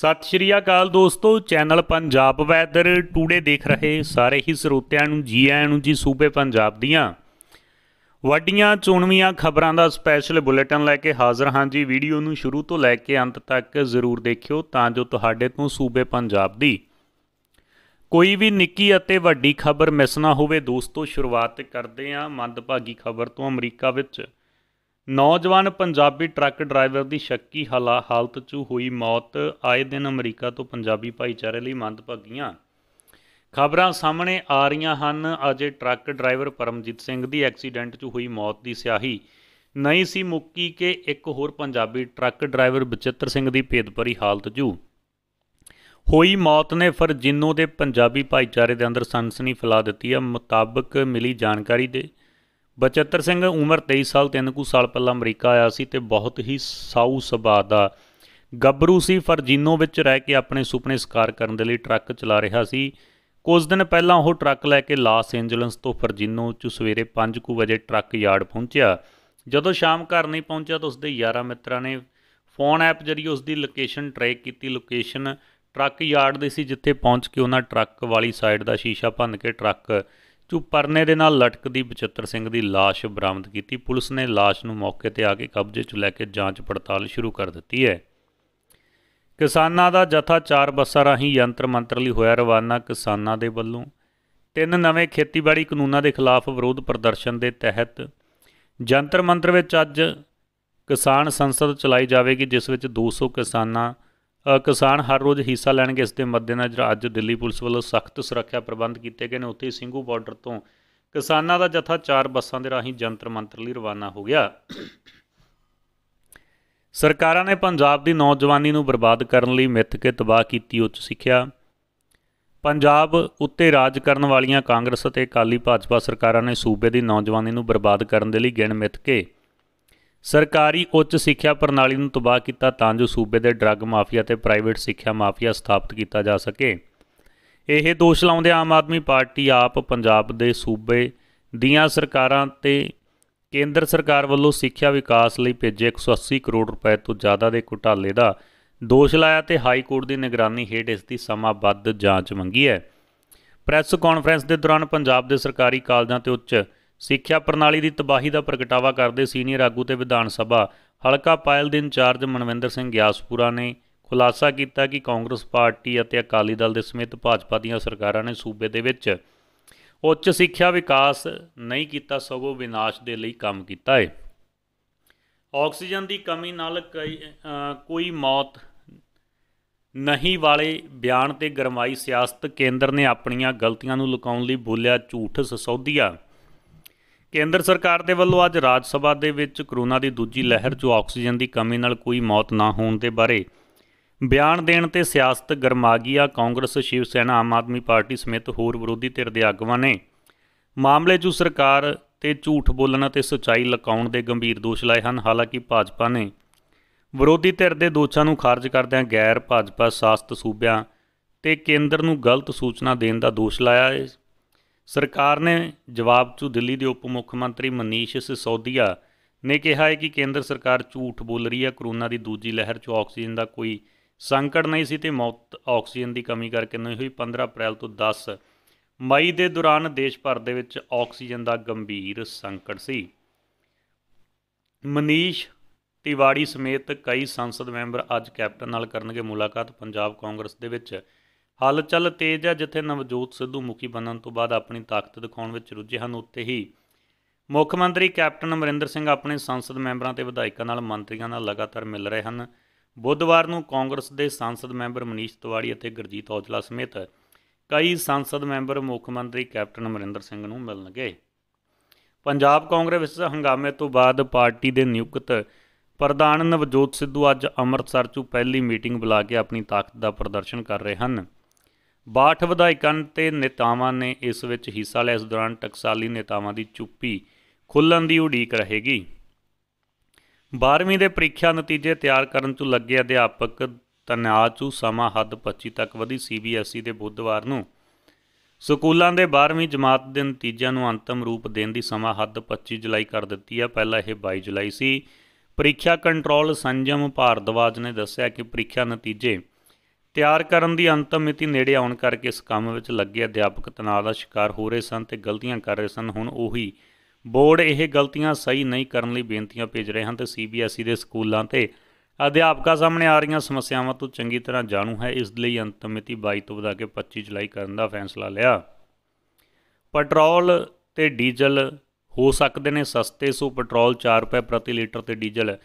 ਸਤਿ ਸ਼੍ਰੀ ਅਕਾਲ ਦੋਸਤੋ channel Punjab weather today ਦੇਖ ਰਹੇ ਸਾਰੇ ਹੀ ਸਰੋਤਿਆਂ ਨੂੰ ਜੀ ਆਇਆਂ ਨੂੰ ਜੀ ਸੂਬੇ ਪੰਜਾਬ ਦੀਆਂ ਵੱਡੀਆਂ ਚੋਣਵੀਆਂ ਖਬਰਾਂ ਦਾ ਸਪੈਸ਼ਲ ਬੁਲੇਟਿਨ ਲੈ ਕੇ ਹਾਜ਼ਰ ਹਾਂ ਜੀ ਵੀਡੀਓ ਨੂੰ ਸ਼ੁਰੂ ਤੋਂ ਲੈ ਕੇ ਅੰਤ ਤੱਕ ਜ਼ਰੂਰ ਦੇਖਿਓ ਤਾਂ ਜੋ ਤੁਹਾਡੇ ਤੋਂ ਸੂਬੇ ਪੰਜਾਬ ਦੀ ਕੋਈ ਵੀ ਨਿੱਕੀ ਅਤੇ ਵੱਡੀ ਖਬਰ ਮਿਸ ਨਾ ਹੋਵੇ ਦੋਸਤੋ ਸ਼ੁਰੂਆਤ ਕਰਦੇ ਹਾਂ ਮੰਦਭਾਗੀ ਖਬਰ ਤੋਂ ਅਮਰੀਕਾ ਵਿੱਚ ਨੌਜਵਾਨ ਪੰਜਾਬੀ ਟਰੱਕ ਡਰਾਈਵਰ ਦੀ ਸ਼ੱਕੀ ਹਾਲਾ ਹਾਲਤ 'ਚ ਹੋਈ ਮੌਤ ਆਏ ਦਿਨ ਅਮਰੀਕਾ ਤੋਂ ਪੰਜਾਬੀ ਭਾਈਚਾਰੇ ਲਈ ਭਾਗੀਆਂ ਖਬਰਾਂ ਸਾਹਮਣੇ ਆ ਰਹੀਆਂ ਹਨ ਅਜੇ ਟਰੱਕ ਡਰਾਈਵਰ ਪਰਮਜੀਤ ਸਿੰਘ ਦੀ ਐਕਸੀਡੈਂਟ 'ਚ ਹੋਈ ਮੌਤ ਦੀ ਸਿਆਹੀ ਨਹੀਂ ਸੀ ਮੁੱਕੀ ਕਿ ਇੱਕ ਹੋਰ ਪੰਜਾਬੀ ਟਰੱਕ ਡਰਾਈਵਰ ਬਚਿੱਤਰ ਸਿੰਘ ਦੀ ਭੇਦਭਰੀ ਹਾਲਤ 'ਚ ਹੋਈ ਮੌਤ ਨੇ ਫਿਰ ਜਿੰਨੋ ਦੇ ਪੰਜਾਬੀ ਭਾਈਚਾਰੇ ਦੇ ਅੰਦਰ ਸਨਸਨੀ ਫੈਲਾ ਦਿੱਤੀ ਹੈ ਮੁਤਾਬਕ ਮਿਲੀ ਜਾਣਕਾਰੀ ਦੇ ਬਚਤਰ ਸਿੰਘ ਉਮਰ 23 ਸਾਲ ਤਿੰਨ ਕੁ ਸਾਲ ਪਹਿਲਾਂ ਅਮਰੀਕਾ ਆਇਆ ਸੀ ਤੇ ਬਹੁਤ ਹੀ ਸਾਊ ਸੁਭਾਅ ਦਾ ਗੱਭਰੂ ਸੀ ਜੀਨੋ ਵਿੱਚ ਰਹਿ ਕੇ ਆਪਣੇ ਸੁਪਨੇ ਸਕਾਰ ਕਰਨ ਦੇ ਲਈ ਟਰੱਕ ਚਲਾ ਰਿਹਾ ਸੀ ਕੁਝ ਦਿਨ ਪਹਿਲਾਂ ਉਹ ਟਰੱਕ ਲੈ ਕੇ ਲਾਸ ਐਂਜਲਸ ਤੋਂ ਜੀਨੋ ਚ ਸਵੇਰੇ 5 ਕੁ ਵਜੇ ਟਰੱਕ ਯਾਰਡ ਪਹੁੰਚਿਆ ਜਦੋਂ ਸ਼ਾਮ ਘਰ ਨਹੀਂ ਪਹੁੰਚਿਆ ਤਾਂ ਉਸਦੇ ਯਾਰਾਂ ਮਿੱਤਰਾਂ ਨੇ ਫੋਨ ਐਪ ਜਰੀਏ ਉਸਦੀ ਲੋਕੇਸ਼ਨ ਟਰੈਕ ਕੀਤੀ ਲੋਕੇਸ਼ਨ ਟਰੱਕ ਯਾਰਡ ਦੇ ਸੀ ਜਿੱਥੇ ਪਹੁੰਚ ਕੇ ਉਹਨਾਂ ਟਰੱਕ ਵਾਲੀ ਸਾਈਡ ਦਾ ਸ਼ੀਸ਼ਾ ਭੰਨ ਕੇ ਟਰੱਕ ਜੋ ਪਰਨੇ ਦੇ ਨਾਲ ਲਟਕਦੀ ਬਚਤਰ ਸਿੰਘ ਦੀ লাশ ਬਰਾਮਦ ਕੀਤੀ ਪੁਲਿਸ ਨੇ লাশ ਨੂੰ ਮੌਕੇ ਤੇ ਆ ਕੇ ਕਬਜ਼ੇ 'ਚ ਲੈ ਕੇ ਜਾਂਚ ਪੜਤਾਲ ਸ਼ੁਰੂ ਕਰ ਦਿੱਤੀ ਹੈ ਕਿਸਾਨਾਂ ਦਾ ਜਥਾ ਚਾਰ ਬੱਸਾਂ ਰਾਹੀਂ ਯੰਤਰ ਮੰਤਰ ਲਈ ਹੋਇਆ ਰਵਾਨਾ ਕਿਸਾਨਾਂ ਦੇ ਵੱਲੋਂ ਤਿੰਨ ਨਵੇਂ ਖੇਤੀਬਾੜੀ ਕਾਨੂੰਨਾਂ ਦੇ ਖਿਲਾਫ ਵਿਰੋਧ ਪ੍ਰਦਰਸ਼ਨ ਦੇ ਤਹਿਤ ਜੰਤਰ ਮੰਤਰ ਵਿੱਚ ਅੱਜ ਕਿਸਾਨ ਸੰਸਦ ਚਲਾਈ ਜਾਵੇਗੀ ਜਿਸ ਵਿੱਚ 200 ਕਿਸਾਨਾਂ ਕਿਸਾਨ ਹਰ ਰੋਜ਼ ਹਿੱਸਾ ਲੈਣਗੇ ਇਸ ਦੇ ਮੱਦੇਨਜ਼ਰ ਅੱਜ ਦਿੱਲੀ ਪੁਲਿਸ ਵੱਲੋਂ ਸਖਤ ਸੁਰੱਖਿਆ ਪ੍ਰਬੰਧ ਕੀਤੇ ਗਏ ਨੇ ਉੱਥੇ ਸਿੰਘੂ ਬਾਰਡਰ ਤੋਂ ਕਿਸਾਨਾਂ ਦਾ ਜਥਾ ਚਾਰ ਬੱਸਾਂ ਦੇ ਰਾਹੀਂ ਜੰਤਰ ਮੰਤਰ ਲਈ ਰਵਾਨਾ ਹੋ ਗਿਆ ਸਰਕਾਰਾਂ ਨੇ ਪੰਜਾਬ ਦੀ ਨੌਜਵਾਨੀ ਨੂੰ ਬਰਬਾਦ ਕਰਨ ਲਈ ਮਿੱਥ ਕੇ ਤਬਾਹ ਕੀਤੀ ਉੱਚ ਸਿੱਖਿਆ ਪੰਜਾਬ ਉੱਤੇ ਰਾਜ ਕਰਨ ਵਾਲੀਆਂ ਕਾਂਗਰਸ ਅਤੇ ਅਕਾਲੀ ਭਾਜਪਾ ਸਰਕਾਰਾਂ ਨੇ ਸੂਬੇ ਦੀ ਨੌਜਵਾਨੀ ਨੂੰ ਬਰਬਾਦ ਕਰਨ ਦੇ ਲਈ ਗਿਣ ਮਿੱਥ ਕੇ ਸਰਕਾਰੀ ਉੱਚ ਸਿੱਖਿਆ ਪ੍ਰਣਾਲੀ ਨੂੰ ਤਬਾਹ ਕੀਤਾ ਤਾਂ ਜੋ ਸੂਬੇ ਦੇ ਡਰੱਗ ਮਾਫੀਆ ਤੇ ਪ੍ਰਾਈਵੇਟ ਸਿੱਖਿਆ ਮਾਫੀਆ ਸਥਾਪਿਤ ਕੀਤਾ ਜਾ ਸਕੇ ਇਹ ਦੋਸ਼ ਲਾਉਂਦੇ ਆਮ ਆਦਮੀ ਪਾਰਟੀ ਆਪ ਪੰਜਾਬ ਦੇ ਸੂਬੇ ਦੀਆਂ ਸਰਕਾਰਾਂ ਤੇ ਕੇਂਦਰ ਸਰਕਾਰ ਵੱਲੋਂ ਸਿੱਖਿਆ ਵਿਕਾਸ ਲਈ ਭੇਜੇ 180 ਕਰੋੜ ਰੁਪਏ ਤੋਂ ਜ਼ਿਆਦਾ ਦੇ ਘੁਟਾਲੇ ਦਾ ਦੋਸ਼ ਲਾਇਆ ਤੇ ਹਾਈ ਕੋਰਟ ਦੀ ਨਿਗਰਾਨੀ ਹੇਠ ਇਸ ਦੀ ਸਮਾਬੱਧ ਜਾਂਚ ਮੰਗੀ ਹੈ ਪ੍ਰੈਸ ਕਾਨਫਰੰਸ ਦੇ ਦੌਰਾਨ ਪੰਜਾਬ ਦੇ ਸਰਕਾਰੀ ਕਾਲਜਾਂ ਤੇ ਉੱਚ ਸਿੱਖਿਆ ਪ੍ਰਣਾਲੀ ਦੀ ਤਬਾਹੀ ਦਾ ਪ੍ਰਗਟਾਵਾ ਕਰਦੇ ਸੀਨੀਅਰ ਆਗੂ ਤੇ ਵਿਧਾਨ ਸਭਾ ਹਲਕਾ ਪਾਇਲ ਦੇ ਇੰਚਾਰਜ ਮਨਵਿੰਦਰ ਸਿੰਘ ਗਿਆਸਪੂਰਾ ਨੇ ਖੁਲਾਸਾ ਕੀਤਾ ਕਿ ਕਾਂਗਰਸ ਪਾਰਟੀ ਅਤੇ ਅਕਾਲੀ ਦਲ ਦੇ ਸਮੇਤ ਭਾਜਪਾ ਦੀਆਂ ਸਰਕਾਰਾਂ ਨੇ ਸੂਬੇ ਦੇ ਵਿੱਚ ਉੱਚ ਸਿੱਖਿਆ ਵਿਕਾਸ ਨਹੀਂ ਕੀਤਾ ਸਗੋਂ ਵਿਨਾਸ਼ ਦੇ ਲਈ ਕੰਮ ਕੀਤਾ ਹੈ ਆਕਸੀਜਨ ਦੀ ਕਮੀ ਨਾਲ ਕੋਈ ਮੌਤ ਨਹੀਂ ਵਾਲੇ ਬਿਆਨ ਤੇ ਗਰਮਾਈ ਸਿਆਸਤ ਕੇਂਦਰ ਨੇ ਆਪਣੀਆਂ ਗਲਤੀਆਂ ਨੂੰ ਲੁਕਾਉਣ ਲਈ ਬੋਲਿਆ ਝੂਠ ਸਸੌਧੀਆ ਕੇਂਦਰ ਸਰਕਾਰ ਦੇ ਵੱਲੋਂ ਅੱਜ ਰਾਜ ਸਭਾ ਦੇ ਵਿੱਚ ਕਰੋਨਾ ਦੀ ਦੂਜੀ ਲਹਿਰ 'ਚ ਆਕਸੀਜਨ ਦੀ ਕਮੀ ਨਾਲ ਕੋਈ ਮੌਤ ਨਾ ਹੋਣ ਦੇ ਬਾਰੇ ਬਿਆਨ ਦੇਣ ਤੇ ਸਿਆਸਤ ਗਰਮਾ ਕਾਂਗਰਸ ਸ਼ਿਵ ਸੈਨਾ ਆਮ ਆਦਮੀ ਪਾਰਟੀ ਸਮੇਤ ਹੋਰ ਵਿਰੋਧੀ ਧਿਰ ਦੇ ਆਗੂਆਂ ਨੇ ਮਾਮਲੇ 'ਚ ਸਰਕਾਰ ਤੇ ਝੂਠ ਬੋਲਣ ਅਤੇ ਸਚਾਈ ਲਕਾਉਣ ਦੇ ਗੰਭੀਰ ਦੋਸ਼ ਲਾਏ ਹਨ ਹਾਲਾਂਕਿ ਭਾਜਪਾ ਨੇ ਵਿਰੋਧੀ ਧਿਰ ਦੇ ਦੋਸ਼ਾਂ ਨੂੰ ਖਾਰਜ ਕਰਦਿਆਂ ਗੈਰ ਭਾਜਪਾ ਸ਼ਾਸਤ ਸੂਬਿਆਂ ਤੇ ਕੇਂਦਰ ਨੂੰ ਗਲਤ ਸੂਚਨਾ ਦੇਣ ਦਾ ਦੋਸ਼ ਲਾਇਆ ਹੈ ਸਰਕਾਰ ਨੇ ਜਵਾਬ 'ਚ ਦਿੱਲੀ ਦੇ ਉਪ ਮੁੱਖ ਮੰਤਰੀ ਮਨੀਸ਼ ਸਿਸੋਦੀਆ ਨੇ ਕਿਹਾ ਹੈ ਕਿ ਕੇਂਦਰ ਸਰਕਾਰ ਝੂਠ ਬੋਲ ਰਹੀ ਹੈ ਕਰੋਨਾ ਦੀ ਦੂਜੀ ਲਹਿਰ 'ਚ ਆਕਸੀਜਨ ਦਾ ਕੋਈ ਸੰਕਟ ਨਹੀਂ ਸੀ ਤੇ ਮੌਤ ਆਕਸੀਜਨ ਦੀ ਕਮੀ ਕਰਕੇ ਨਹੀਂ ਹੋਈ 15 ਅਪ੍ਰੈਲ ਤੋਂ 10 ਮਈ ਦੇ ਦੌਰਾਨ ਦੇਸ਼ ਭਰ ਦੇ ਵਿੱਚ ਆਕਸੀਜਨ ਦਾ ਗੰਭੀਰ ਸੰਕਟ ਸੀ ਮਨੀਸ਼ ਤਿਵਾੜੀ ਸਮੇਤ ਕਈ ਸੰਸਦ ਮੈਂਬਰ ਅੱਜ ਕੈਪਟਨ ਨਾਲ ਕਰਨਗੇ ਮੁਲਾਕਾਤ ਪੰਜਾਬ ਕਾਂਗਰਸ ਦੇ ਵਿੱਚ ਹਲਚਲ ਤੇਜ਼ ਹੈ ਜਿੱਥੇ ਨਵਜੋਤ ਸਿੱਧੂ ਮੁਖੀ ਬਣਨ ਤੋਂ ਬਾਅਦ ਆਪਣੀ ਤਾਕਤ ਦਿਖਾਉਣ ਵਿੱਚ ਰੁੱਝੇ ਹਨ ਉੱਤੇ ਹੀ ਮੁੱਖ ਮੰਤਰੀ ਕੈਪਟਨ ਅਮਰਿੰਦਰ ਸਿੰਘ ਆਪਣੇ ਸੰਸਦ ਮੈਂਬਰਾਂ ਤੇ ਵਿਧਾਇਕਾਂ ਨਾਲ ਮੰਤਰੀਆਂ ਨਾਲ ਲਗਾਤਾਰ ਮਿਲ ਰਹੇ ਹਨ ਬੁੱਧਵਾਰ ਨੂੰ ਕਾਂਗਰਸ ਦੇ ਸੰਸਦ ਮੈਂਬਰ ਮਨੀਸ਼ ਤਿਵਾੜੀ ਅਤੇ ਗੁਰਜੀਤ ਔਜਲਾ ਸਮੇਤ ਕਈ ਸੰਸਦ ਮੈਂਬਰ ਮੁੱਖ ਮੰਤਰੀ ਕੈਪਟਨ ਅਮਰਿੰਦਰ ਸਿੰਘ ਨੂੰ ਮਿਲਣਗੇ ਪੰਜਾਬ ਕਾਂਗਰਸ ਵਿੱਚ ਹੰਗਾਮੇ ਤੋਂ ਬਾਅਦ ਪਾਰਟੀ ਦੇ ਨਿਯੁਕਤ ਪ੍ਰਧਾਨ ਨਵਜੋਤ ਸਿੱਧੂ ਅੱਜ ਅੰਮ੍ਰਿਤਸਰ 'ਚ ਪਹਿਲੀ ਮੀਟਿੰਗ ਬੁਲਾ ਕੇ ਆਪਣੀ ਤਾਕਤ ਦਾ ਪ੍ਰਦਰਸ਼ਨ ਕਰ ਰਹੇ ਹਨ 62 ਵਿਧਾਇਕਾਂ ਤੇ ਨੇਤਾਵਾਂ ਨੇ ਇਸ ਵਿੱਚ ਹਿੱਸਾ ਲਿਆ ਇਸ ਦੌਰਾਨ ਟਕਸਾਲੀ ਨੇਤਾਵਾਂ ਦੀ ਚੁੱਪੀ ਖੁੱਲਣ ਦੀ ਉਡੀਕ ਰਹੇਗੀ 12ਵੀਂ ਦੇ ਪ੍ਰੀਖਿਆ ਨਤੀਜੇ ਤਿਆਰ ਕਰਨ ਤੋਂ ਲੱਗੇ ਅਧਿਆਪਕ ਤਣਾਅ 'ਚ ਸਮਾਂ ਹੱਦ 25 ਤੱਕ ਵਧੀ ਸੀਬੀਐਸਈ ਦੇ ਬੁੱਧਵਾਰ ਨੂੰ ਸਕੂਲਾਂ ਦੇ 12ਵੀਂ ਜਮਾਤ ਦੇ ਨਤੀਜਿਆਂ ਨੂੰ ਅੰਤਮ ਰੂਪ ਦੇਣ ਦੀ ਸਮਾਂ ਹੱਦ 25 ਜੁਲਾਈ ਕਰ ਦਿੱਤੀ ਹੈ ਪਹਿਲਾਂ ਇਹ 22 ਜੁਲਾਈ ਸੀ ਪ੍ਰੀਖਿਆ ਕੰਟਰੋਲ ਸੰਜਮ ਭਾਰਦਵਾਜ ਨੇ ਦੱਸਿਆ ਕਿ ਪ੍ਰੀਖਿਆ ਨਤੀਜੇ ਤਿਆਰ ਕਰਨ ਦੀ ਅੰਤਮ ਮਿਤੀ ਨੇੜੇ ਆਉਣ ਕਰਕੇ ਇਸ ਕੰਮ ਵਿੱਚ ਲੱਗੇ ਅਧਿਆਪਕ ਤਣਾਅ ਦਾ ਸ਼ਿਕਾਰ ਹੋ ਰਹੇ ਸਨ ਤੇ ਗਲਤੀਆਂ ਕਰ ਰਹੇ ਸਨ ਹੁਣ ਉਹੀ ਬੋਰਡ ਇਹ ਗਲਤੀਆਂ ਸਹੀ ਨਹੀਂ ਕਰਨ ਲਈ ਬੇਨਤੀਆਂ ਭੇਜ ਰਹੇ ਹਨ ਤੇ ਸੀਬੀਐਸਈ ਦੇ ਸਕੂਲਾਂ ਤੇ ਅਧਿਆਪਕਾਂ ਸਾਹਮਣੇ ਆ ਰਹੀਆਂ ਸਮੱਸਿਆਵਾਂ ਤੋਂ ਚੰਗੀ ਤਰ੍ਹਾਂ ਜਾਣੂ ਹੈ ਇਸ ਲਈ ਅੰਤਮ ਮਿਤੀ 22 ਤੋਂ ਵਧਾ ਕੇ 25 ਜੁਲਾਈ ਕਰਨ ਦਾ ਫੈਸਲਾ ਲਿਆ ਪੈਟਰੋਲ ਤੇ ਡੀਜ਼ਲ ਹੋ ਸਕਦੇ ਨੇ ਸਸਤੇ ਸੋ ਪੈਟਰੋਲ 4 ਰੁਪਏ ਪ੍ਰਤੀ ਲੀਟਰ ਤੇ ਡੀਜ਼ਲ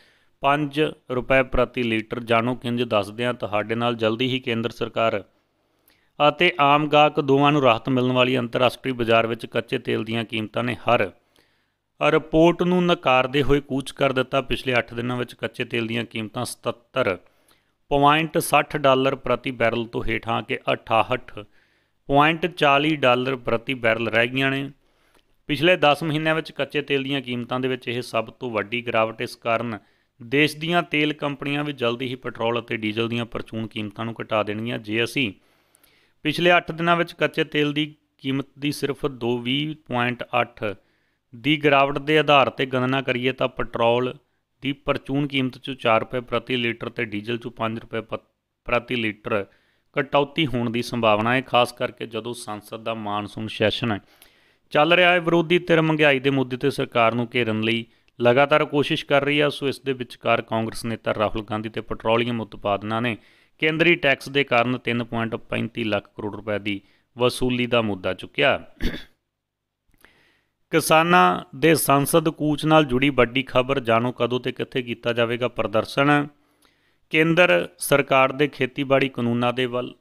5 ਰੁਪਏ ਪ੍ਰਤੀ ਲੀਟਰ ਜਾਣੋ ਕਿੰਜ ਦੱਸਦੇ ਆ ਤੁਹਾਡੇ ਨਾਲ ਜਲਦੀ ਹੀ ਕੇਂਦਰ ਸਰਕਾਰ ਅਤੇ ਆਮ ਗਾਹਕ ਦੋਵਾਂ ਨੂੰ ਰਾਹਤ ਮਿਲਣ ਵਾਲੀ ਅੰਤਰਰਾਸ਼ਟਰੀ ਬਾਜ਼ਾਰ ਵਿੱਚ ਕੱਚੇ ਤੇਲ ਦੀਆਂ ਕੀਮਤਾਂ ਨੇ ਹਰ ਰਿਪੋਰਟ ਨੂੰ ਨਕਾਰਦੇ ਹੋਏ ਕੂਚ ਕਰ ਦਿੱਤਾ ਪਿਛਲੇ 8 ਦਿਨਾਂ ਵਿੱਚ ਕੱਚੇ ਤੇਲ ਦੀਆਂ ਕੀਮਤਾਂ 77.60 ਡਾਲਰ ਪ੍ਰਤੀ ਬੈਰਲ ਤੋਂ ਹੇਠਾਂ ਆ ਕੇ 68.40 ਡਾਲਰ ਪ੍ਰਤੀ ਬੈਰਲ ਰਹਿ ਗਈਆਂ ਨੇ ਪਿਛਲੇ 10 ਮਹੀਨਿਆਂ ਵਿੱਚ ਕੱਚੇ ਤੇਲ ਦੀਆਂ ਕੀਮਤਾਂ ਦੇ ਵਿੱਚ ਇਹ ਸਭ ਤੋਂ ਵੱਡੀ ਗਿਰਾਵਟ ਇਸ ਕਾਰਨ ਦੇਸ਼ ਦੀਆਂ ਤੇਲ ਕੰਪਨੀਆਂ ਵੀ ਜਲਦੀ ਹੀ ਪੈਟਰੋਲ ਅਤੇ ਡੀਜ਼ਲ ਦੀਆਂ ਪਰਚੂਨ ਕੀਮਤਾਂ ਨੂੰ ਘਟਾ ਦੇਣਗੀਆਂ ਜੇ ਅਸੀਂ ਪਿਛਲੇ 8 ਦਿਨਾਂ ਵਿੱਚ ਕੱਚੇ ਤੇਲ ਦੀ ਕੀਮਤ ਦੀ ਸਿਰਫ 2.20.8 ਦੀ ਗਿਰਾਵਟ ਦੇ ਆਧਾਰ ਤੇ ਗਣਨਾ ਕਰੀਏ ਤਾਂ ਪੈਟਰੋਲ ਦੀ ਪਰਚੂਨ ਕੀਮਤ 'ਚ 4 ਰੁਪਏ ਪ੍ਰਤੀ ਲੀਟਰ ਤੇ ਡੀਜ਼ਲ 'ਚ 5 ਰੁਪਏ ਪ੍ਰਤੀ ਲੀਟਰ ਕਟੌਤੀ ਹੋਣ ਦੀ ਸੰਭਾਵਨਾ ਹੈ ਖਾਸ ਕਰਕੇ ਜਦੋਂ ਸੰਸਦ ਦਾ ਮਾਨਸੂਨ ਸੈਸ਼ਨ ਚੱਲ ਰਿਹਾ ਹੈ ਵਿਰੋਧੀ ਧਿਰ ਮਹਿੰਗਾਈ ਦੇ ਮੁੱਦੇ ਤੇ ਸਰਕਾਰ ਨੂੰ ਘੇਰਨ ਲਈ ਲਗਾਤਾਰ ਕੋਸ਼ਿਸ਼ ਕਰ ਰਹੀ ਆ ਸੋ ਇਸ ਦੇ ਵਿਚਕਾਰ ਕਾਂਗਰਸ ਨੇਤਾ ਰਾਹੁਲ ਗਾਂਧੀ ਤੇ ਪੈਟਰੋਲੀਅਮ ਉਤਪਾਦਨਾਂ ਨੇ ਕੇਂਦਰੀ ਟੈਕਸ ਦੇ ਕਾਰਨ 3.35 ਲੱਖ ਕਰੋੜ ਰੁਪਏ ਦੀ ਵਸੂਲੀ ਦਾ ਮੁੱਦਾ ਚੁੱਕਿਆ ਕਿਸਾਨਾਂ ਦੇ ਸੰਸਦ ਕੂਚ ਨਾਲ ਜੁੜੀ ਵੱਡੀ ਖਬਰ ਜਾਣੋ ਕਦੋਂ ਤੇ ਕਿੱਥੇ ਕੀਤਾ ਜਾਵੇਗਾ ਪ੍ਰਦਰਸ਼ਨ ਕੇਂਦਰ ਸਰਕਾਰ ਦੇ ਖੇਤੀਬਾੜੀ ਕਾਨੂੰਨਾਂ ਦੇ ਵੱਲ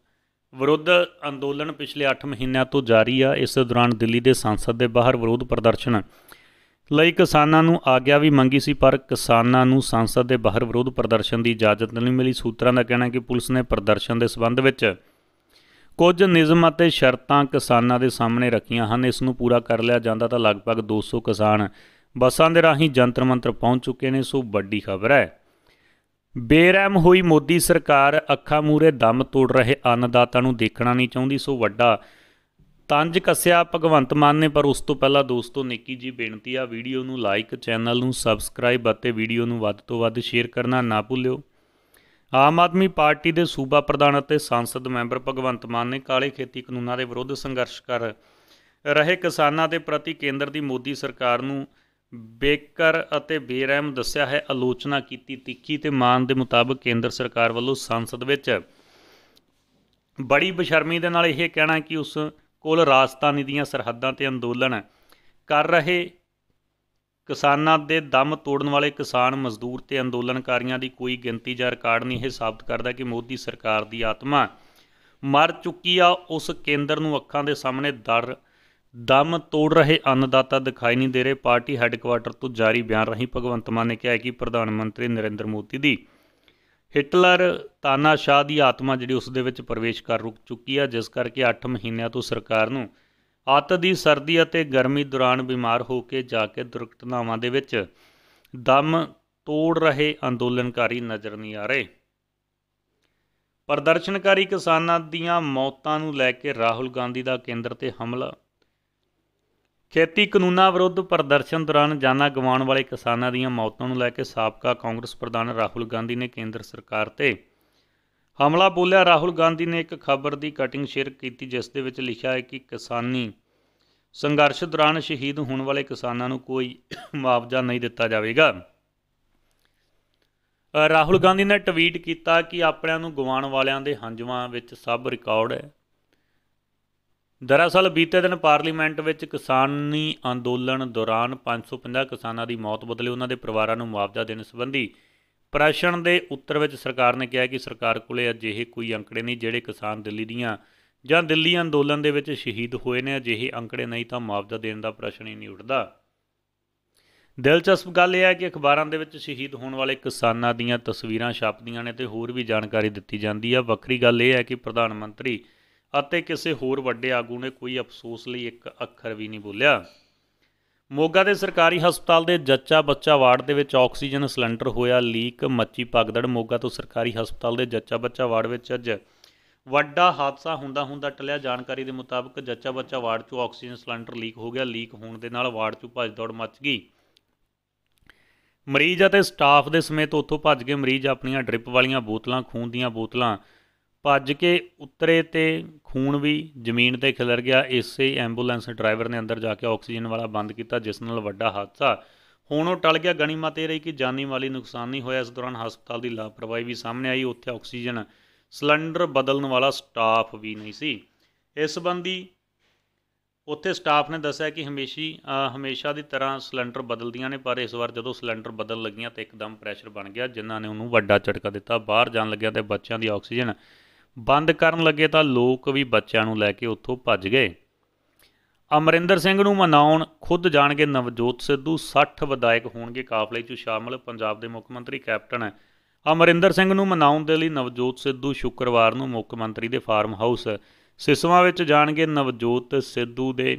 ਵਿਰੋਧ ਅੰਦੋਲਨ ਪਿਛਲੇ 8 ਮਹੀਨਿਆਂ ਤੋਂ ਜਾਰੀ ਆ ਇਸ ਦੌਰਾਨ ਦਿੱਲੀ ਦੇ ਸੰਸਦ ਦੇ ਬਾਹਰ ਵਿਰੋਧ ਪ੍ਰਦਰਸ਼ਨ ਲਈ ਕਿਸਾਨਾਂ ਨੂੰ ਆਗਿਆ ਵੀ ਮੰਗੀ ਸੀ ਪਰ ਕਿਸਾਨਾਂ ਨੂੰ ਸੰਸਦ ਦੇ ਬਾਹਰ ਵਿਰੋਧ ਪ੍ਰਦਰਸ਼ਨ ਦੀ ਇਜਾਜ਼ਤ ਨਹੀਂ ਮਿਲੀ ਸੂਤਰਾਂ ਦਾ ਕਹਿਣਾ ਹੈ ਕਿ ਪੁਲਿਸ ਨੇ ਪ੍ਰਦਰਸ਼ਨ ਦੇ ਸਬੰਧ ਵਿੱਚ ਕੁਝ ਨਿਯਮ ਅਤੇ ਸ਼ਰਤਾਂ ਕਿਸਾਨਾਂ ਦੇ ਸਾਹਮਣੇ ਰੱਖੀਆਂ ਹਨ ਇਸ ਨੂੰ ਪੂਰਾ ਕਰ ਲਿਆ ਜਾਂਦਾ ਤਾਂ ਲਗਭਗ 200 ਕਿਸਾਨ ਬੱਸਾਂ ਦੇ ਰਾਹੀਂ ਜੰਤਰ ਮੰਤਰ ਪਹੁੰਚ ਚੁੱਕੇ ਨੇ ਸੋ ਵੱਡੀ ਖਬਰ ਹੈ ਬੇਰਹਿਮ ਹੋਈ ਮੋਦੀ ਸਰਕਾਰ ਅੱਖਾਂ ਮੂਰੇ ਦਮ ਤੋੜ ਰਹੇ ਅੰਨਦਾਤਾ ਨੂੰ ਦੇਖਣਾ ਨਹੀਂ ਚਾਹੁੰਦੀ ਸੋ ਵੱਡਾ ਤੰਜ ਕੱਸਿਆ ਭਗਵੰਤ ਮਾਨ ਨੇ ਪਰ ਉਸ ਤੋਂ ਪਹਿਲਾਂ ਦੋਸਤੋ ਨਿੱਕੀ ਜੀ ਬੇਨਤੀ ਆ ਵੀਡੀਓ ਨੂੰ ਲਾਈਕ ਚੈਨਲ ਨੂੰ ਸਬਸਕ੍ਰਾਈਬ ਅਤੇ ਵੀਡੀਓ ਨੂੰ ਵੱਧ ਤੋਂ ਵੱਧ ਸ਼ੇਅਰ ਕਰਨਾ ਨਾ ਭੁੱਲਿਓ ਆਮ ਆਦਮੀ ਪਾਰਟੀ ਦੇ ਸੂਬਾ ਪ੍ਰਧਾਨ ਅਤੇ ਸੰਸਦ ਮੈਂਬਰ ਭਗਵੰਤ ਮਾਨ ਨੇ ਕਾਲੇ ਖੇਤੀ ਕਾਨੂੰਨਾਂ ਦੇ ਵਿਰੁੱਧ ਸੰਘਰਸ਼ ਕਰ ਰਹੇ ਕਿਸਾਨਾਂ ਦੇ ਪ੍ਰਤੀ ਕੇਂਦਰ ਦੀ ਮੋਦੀ ਸਰਕਾਰ ਨੂੰ ਬੇਕਰ ਅਤੇ ਬੇਰਹਿਮ ਦੱਸਿਆ ਹੈ ਆਲੋਚਨਾ ਕੀਤੀ ਤਿੱਖੀ ਤੇ ਮਾਨ ਦੇ ਮੁਤਾਬਕ ਕੇਂਦਰ ਸਰਕਾਰ ਵੱਲੋਂ ਸੰਸਦ ਵਿੱਚ ਬੜੀ ਬਸ਼ਰਮੀ ਦੇ ਨਾਲ ਇਹ ਕਹਿਣਾ ਕਿ ਉਸ ਕੋਲ ਰਾਜਸਥਾਨੀ ਦੀਆਂ ਸਰਹੱਦਾਂ ਤੇ ਅੰਦੋਲਨ ਕਰ ਰਹੇ ਕਿਸਾਨਾਂ ਦੇ ਦਮ ਤੋੜਨ ਵਾਲੇ ਕਿਸਾਨ ਮਜ਼ਦੂਰ ਤੇ ਅੰਦੋਲਨਕਾਰੀਆਂ ਦੀ ਕੋਈ ਗਿਣਤੀ ਜਾਂ ਰਿਕਾਰਡ ਨਹੀਂ ਇਹ ਸਾਬਤ ਕਰਦਾ ਕਿ ਮੋਦੀ ਸਰਕਾਰ ਦੀ ਆਤਮਾ ਮਰ ਚੁੱਕੀ ਆ ਉਸ ਕੇਂਦਰ ਨੂੰ ਅੱਖਾਂ ਦੇ ਸਾਹਮਣੇ ਦਰ ਦਮ ਤੋੜ ਰਹੇ ਅੰਨਦਾਤਾ ਦਿਖਾਈ ਨਹੀਂ ਦੇ ਰਹੇ ਪਾਰਟੀ ਹੈੱਡਕੁਆਰਟਰ ਤੋਂ ਜਾਰੀ ਬਿਆਨ ਰਹੀ ਭਗਵੰਤ ਮਾਨ ਨੇ ਕਿਹਾ ਕਿ ਪ੍ਰਧਾਨ ਮੰਤਰੀ ਨਰਿੰਦਰ ਮੋਦੀ ਦੀ ਹਿਟਲਰ ਤਾਨਾਸ਼ਾਹ ਦੀ ਆਤਮਾ ਜਿਹੜੀ ਉਸ ਦੇ ਵਿੱਚ ਪ੍ਰਵੇਸ਼ ਕਰ ਰੁਕ ਚੁੱਕੀ ਆ ਜਿਸ ਕਰਕੇ 8 ਮਹੀਨਿਆਂ ਤੋਂ ਸਰਕਾਰ ਨੂੰ ਅੱਤ ਦੀ ਸਰਦੀ ਅਤੇ ਗਰਮੀ ਦੌਰਾਨ ਬਿਮਾਰ ਹੋ ਕੇ ਜਾ ਕੇ ਦੁਰਘਟਨਾਵਾਂ ਦੇ ਵਿੱਚ ਦਮ ਤੋੜ ਰਹੇ ਅੰਦੋਲਨਕਾਰੀ ਨਜ਼ਰ ਨਹੀਂ ਆ ਰਹੇ ਪ੍ਰਦਰਸ਼ਨਕਾਰੀ ਕਿਸਾਨਾਂ ਦੀਆਂ ਮੌਤਾਂ ਨੂੰ ਲੈ ਕੇ ਰਾਹੁਲ ਗਾਂਧੀ ਦਾ ਕੇਂਦਰ ਤੇ ਹਮਲਾ ਖੇਤੀ ਕਾਨੂੰਨਾਂ ਵਿਰੁੱਧ ਪ੍ਰਦਰਸ਼ਨ ਦੌਰਾਨ ਜਾਨਾਂ ਗਵਾਉਣ ਵਾਲੇ ਕਿਸਾਨਾਂ ਦੀਆਂ ਮੌਤਾਂ ਨੂੰ ਲੈ ਕੇ ਸਾਬਕਾ ਕਾਂਗਰਸ ਪ੍ਰਧਾਨ ਰਾਹੁਲ ਗਾਂਧੀ ਨੇ ਕੇਂਦਰ ਸਰਕਾਰ ਤੇ ਹਮਲਾ ਬੋਲਿਆ ਰਾਹੁਲ ਗਾਂਧੀ ਨੇ ਇੱਕ ਖਬਰ ਦੀ ਕਟਿੰਗ ਸ਼ੇਅਰ ਕੀਤੀ ਜਿਸ ਦੇ ਵਿੱਚ ਲਿਖਿਆ ਹੈ ਕਿ ਕਿਸਾਨੀ ਸੰਘਰਸ਼ ਦੌਰਾਨ ਸ਼ਹੀਦ ਹੋਣ ਵਾਲੇ ਕਿਸਾਨਾਂ ਨੂੰ ਕੋਈ ਮੁਆਵਜ਼ਾ ਨਹੀਂ ਦਿੱਤਾ ਜਾਵੇਗਾ ਰਾਹੁਲ ਗਾਂਧੀ ਨੇ ਟਵੀਟ ਕੀਤਾ ਕਿ ਆਪਣਿਆਂ ਨੂੰ ਗਵਾਉਣ ਵਾਲਿਆਂ ਦੇ ਹੰਝੂਆਂ ਵਿੱਚ ਸਭ ਰਿਕਾਰਡ ਹੈ ਦਰਅਸਲ ਬੀਤੇ ਦਿਨ ਪਾਰਲੀਮੈਂਟ ਵਿੱਚ ਕਿਸਾਨੀ ਅੰਦੋਲਨ ਦੌਰਾਨ 550 ਕਿਸਾਨਾਂ ਦੀ ਮੌਤ ਬਦਲੇ ਉਹਨਾਂ ਦੇ ਪਰਿਵਾਰਾਂ ਨੂੰ ਮੁਆਵਜ਼ਾ ਦੇਣ ਸੰਬੰਧੀ ਪ੍ਰਸ਼ਨ ਦੇ ਉੱਤਰ ਵਿੱਚ ਸਰਕਾਰ ਨੇ ਕਿਹਾ ਕਿ ਸਰਕਾਰ ਕੋਲੇ ਅਜਿਹੇ ਕੋਈ ਅੰਕੜੇ ਨਹੀਂ ਜਿਹੜੇ ਕਿਸਾਨ ਦਿੱਲੀ ਦੀਆਂ ਜਾਂ ਦਿੱਲੀ ਅੰਦੋਲਨ ਦੇ ਵਿੱਚ ਸ਼ਹੀਦ ਹੋਏ ਨੇ ਅਜਿਹੇ ਅੰਕੜੇ ਨਹੀਂ ਤਾਂ ਮੁਆਵਜ਼ਾ ਦੇਣ ਦਾ ਪ੍ਰਸ਼ਨ ਹੀ ਨਹੀਂ ਉੱਠਦਾ ਦਿਲਚਸਪ ਗੱਲ ਇਹ ਹੈ ਕਿ ਅਖਬਾਰਾਂ ਦੇ ਵਿੱਚ ਸ਼ਹੀਦ ਹੋਣ ਵਾਲੇ ਕਿਸਾਨਾਂ ਦੀਆਂ ਤਸਵੀਰਾਂ ਛਾਪਦੀਆਂ ਨੇ ਤੇ ਹੋਰ ਵੀ ਜਾਣਕਾਰੀ ਦਿੱਤੀ ਜਾਂਦੀ ਆ ਵੱਖਰੀ ਗੱਲ ਇਹ ਹੈ ਕਿ ਪ੍ਰਧਾਨ ਮੰਤਰੀ ਅਤੇ ਕਿਸੇ ਹੋਰ ਵੱਡੇ ਆਗੂ ਨੇ ਕੋਈ ਅਫਸੋਸ ਲਈ ਇੱਕ ਅੱਖਰ ਵੀ ਨਹੀਂ ਬੋਲਿਆ ਮੋਗਾ ਦੇ ਸਰਕਾਰੀ ਹਸਪਤਾਲ ਦੇ ਜੱਚਾ ਬੱਚਾ ਵਾਰਡ ਦੇ ਵਿੱਚ ਆਕਸੀਜਨ ਸਿਲੰਡਰ ਹੋਇਆ ਲੀਕ ਮੱਚੀ ਪਗਦੜ ਮੋਗਾ ਤੋਂ ਸਰਕਾਰੀ ਹਸਪਤਾਲ ਦੇ ਜੱਚਾ ਬੱਚਾ ਵਾਰਡ ਵਿੱਚ ਅੱਜ ਵੱਡਾ ਹਾਦਸਾ ਹੁੰਦਾ ਹੁੰਦਾ ਟਲਿਆ ਜਾਣਕਾਰੀ ਦੇ ਮੁਤਾਬਕ ਜੱਚਾ ਬੱਚਾ ਵਾਰਡ 'ਚੋਂ ਆਕਸੀਜਨ ਸਿਲੰਡਰ ਲੀਕ ਹੋ ਗਿਆ ਲੀਕ ਹੋਣ ਦੇ ਨਾਲ ਵਾਰਡ 'ਚੋਂ ਭੱਜ ਦੌੜ ਮੱਚ ਗਈ ਮਰੀਜ਼ ਅਤੇ ਸਟਾਫ ਦੇ ਸਮੇਤ ਉੱਥੋਂ ਭੱਜ ਕੇ ਮਰੀਜ਼ ਆਪਣੀਆਂ ਡ੍ਰਿਪ ਵਾਲੀਆਂ ਬੋਤਲਾਂ ਖੂਨ ਦੀਆਂ ਬੋਤਲਾਂ ਭੱਜ ਕੇ ਉਤਰੇ ਤੇ ਖੂਨ ਵੀ ਜ਼ਮੀਨ ਤੇ ਖਿਲਰ ਗਿਆ ਇਸੇ ਐਂਬੂਲੈਂਸ ਡਰਾਈਵਰ ਨੇ ਅੰਦਰ ਜਾ ਕੇ ਆਕਸੀਜਨ ਵਾਲਾ ਬੰਦ ਕੀਤਾ ਜਿਸ ਨਾਲ ਵੱਡਾ ਹਾਦਸਾ ਹੁਣ ਉਹ ਟਲ ਗਿਆ ਗਣੀਮਤ ਇਹ ਰਹੀ ਕਿ ਜਾਨੀ ਮਾਲੀ ਨੁਕਸਾਨ ਨਹੀਂ ਹੋਇਆ ਇਸ ਦੌਰਾਨ ਹਸਪਤਾਲ ਦੀ ਲਾਪਰਵਾਹੀ ਵੀ ਸਾਹਮਣੇ ਆਈ ਉੱਥੇ ਆਕਸੀਜਨ ਸਿਲੰਡਰ ਬਦਲਣ ਵਾਲਾ ਸਟਾਫ ਵੀ ਨਹੀਂ ਸੀ ਇਸ ਸੰਬੰਧੀ ਉੱਥੇ ਸਟਾਫ ਨੇ ਦੱਸਿਆ ਕਿ ਹਮੇਸ਼ੀ ਹਮੇਸ਼ਾ ਦੀ ਤਰ੍ਹਾਂ ਸਿਲੰਡਰ ਬਦਲਦੀਆਂ ਨੇ ਪਰ ਇਸ ਵਾਰ ਜਦੋਂ ਸਿਲੰਡਰ ਬਦਲ ਲੱਗੀਆਂ ਤਾਂ ਇੱਕਦਮ ਪ੍ਰੈਸ਼ਰ ਬਣ ਗਿਆ ਜਿਨ੍ਹਾਂ ਨੇ ਉਹਨੂੰ ਵੱਡਾ ਝਟਕਾ ਦਿੱਤਾ ਬਾਹਰ ਜਾਣ ਲੱਗਿਆ ਤੇ ਬੱਚਿਆਂ ਦੀ ਆਕਸੀਜਨ ਬੰਦ ਕਰਨ ਲੱਗੇ ਤਾਂ ਲੋਕ ਵੀ ਬੱਚਿਆਂ ਨੂੰ ਲੈ ਕੇ ਉੱਥੋਂ ਭੱਜ ਗਏ ਅਮਰਿੰਦਰ ਸਿੰਘ ਨੂੰ ਮਨਾਉਣ ਖੁਦ ਜਾਣਗੇ ਨਵਜੋਤ ਸਿੱਧੂ 60 ਵਿਧਾਇਕ ਹੋਣਗੇ ਕਾਫਲੇ 'ਚ ਸ਼ਾਮਲ ਪੰਜਾਬ ਦੇ ਮੁੱਖ ਮੰਤਰੀ ਕੈਪਟਨ ਅਮਰਿੰਦਰ ਸਿੰਘ ਨੂੰ ਮਨਾਉਣ ਦੇ ਲਈ ਨਵਜੋਤ ਸਿੱਧੂ ਸ਼ੁੱਕਰਵਾਰ ਨੂੰ ਮੁੱਖ ਮੰਤਰੀ ਦੇ ਫਾਰਮ ਹਾਊਸ ਸਿਸਵਾ ਵਿੱਚ ਜਾਣਗੇ ਨਵਜੋਤ ਸਿੱਧੂ ਦੇ